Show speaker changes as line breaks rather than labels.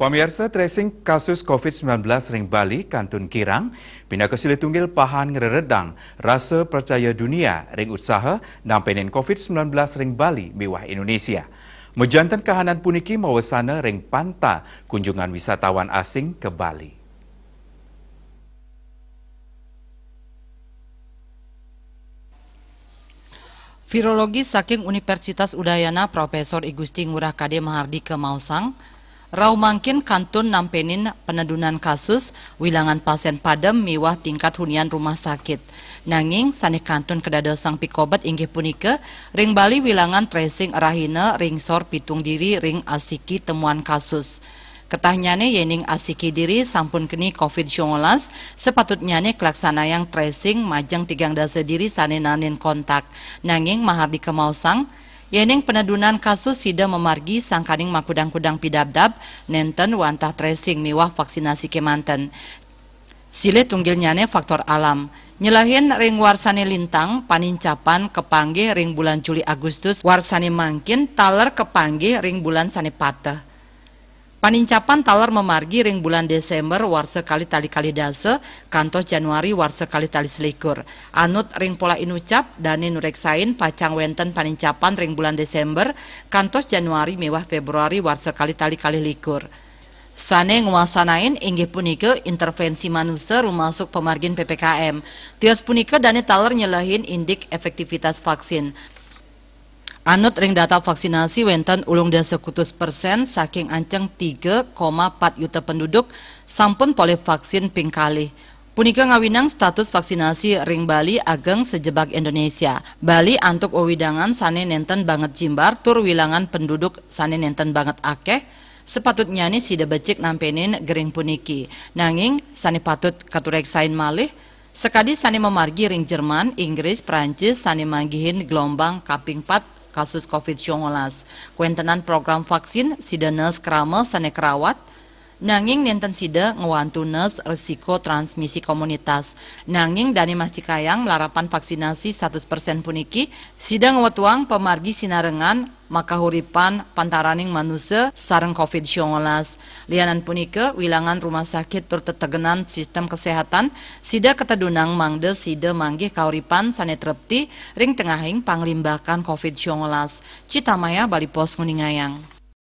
Pemirsa tracing kasus COVID-19 ring Bali, Kantun Kirang, pindah ke Silitunggil Pahan Ngeredang, Rasa Percaya Dunia, ring Usaha, dan penin COVID-19 ring Bali, Miwah Indonesia. Mejantan kahanan puniki mawasana ring Panta, kunjungan wisatawan asing ke Bali.
Virologi saking Universitas Udayana Profesor Igusti Ngurah Kade Mahardi Mausang, Raumangkin kantun nampenin penedunan kasus wilangan pasien padem miwah tingkat hunian rumah sakit. Nanging sanik kantun kedada sang pikobat inggih punike ring Bali wilangan tracing rahina ring sor pitung diri ring asiki temuan kasus. Ketahnyane yening asiki diri sampun keni COVID-19 sepatutnyane kelaksana yang tracing majang tigang dasa diri nanin kontak. Nanging mahardika mausang Yening penedunan kasus sida memargi sangkaning makudang-kudang pidabdab nenten wantah tracing miwah vaksinasi kemanten. Sile tunggil nyane faktor alam. Nyelahin ring warsane lintang, panincapan kepangge ring bulan Juli Agustus, warsane mangkin, taler kepangge ring bulan sane patah. Panincapan talar memargi ring bulan Desember warse kali tali kali dase, kantos Januari warse kali tali selikur. Anut ring pola inucap, dani nureksain, pacang wenten panincapan ring bulan Desember, kantos Januari mewah Februari warse kali tali kali likur. Sane nguasanain inggih punika intervensi manusia rumasuk pemargin PPKM. Tias punike dani talar nyelahin indik efektivitas vaksin. Anut ring data vaksinasi wenten ulung dasa kutus persen saking anceng 3,4 juta penduduk sampun poli vaksin pingkali. Punika ngawinang status vaksinasi ring Bali ageng sejebak Indonesia. Bali antuk wewidangan sane nenten banget jimbar tur wilangan penduduk sane nenten banget akeh sepatutnya nih sida becik nampenin gering puniki. Nanging sani patut katurek sain malih Sekadi sani memargi ring Jerman, Inggris, Perancis sani manggihin gelombang kaping 4 kasus COVID-19. Kuentenan program vaksin sidenes Kramel sane kerawat, nanging nenten sida ngewantunes resiko transmisi komunitas. Nanging dani mastikayang melarapan vaksinasi 100% puniki, sida ngewetuang pemargi sinarengan maka huripan pantaraning manusia sarang COVID-19. Lianan punike wilangan rumah sakit bertetegenan sistem kesehatan sida ketedunang mangde sida manggih kauripan sanetrepti ring tengahing panglimbakan COVID-19. Citamaya Bali Pos Nguningayang.